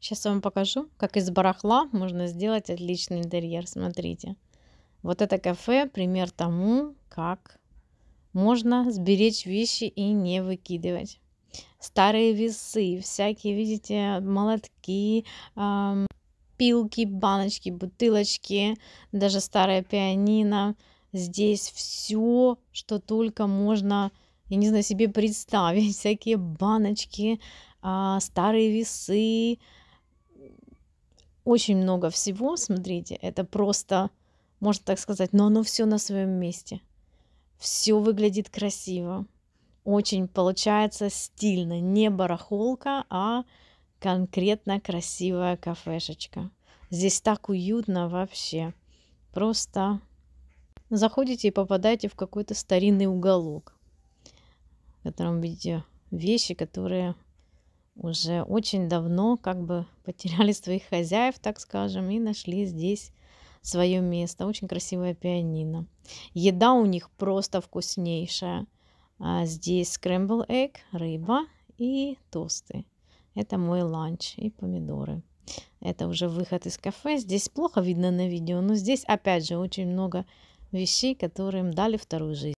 Сейчас я вам покажу, как из барахла можно сделать отличный интерьер. Смотрите. Вот это кафе пример тому, как можно сберечь вещи и не выкидывать. Старые весы, всякие, видите, молотки, эм, пилки, баночки, бутылочки, даже старое пианино. Здесь все, что только можно, я не знаю, себе представить. Всякие баночки, э, старые весы, очень много всего, смотрите, это просто, можно так сказать, но оно все на своем месте. Все выглядит красиво, очень получается стильно, не барахолка, а конкретно красивая кафешечка. Здесь так уютно вообще, просто заходите и попадаете в какой-то старинный уголок, в котором видите вещи, которые уже очень давно как бы потеряли своих хозяев, так скажем, и нашли здесь свое место. Очень красивая пианино. Еда у них просто вкуснейшая. А здесь скрэмбл egg, рыба и тосты. Это мой ланч и помидоры. Это уже выход из кафе. Здесь плохо видно на видео, но здесь опять же очень много вещей, которые им дали вторую жизнь.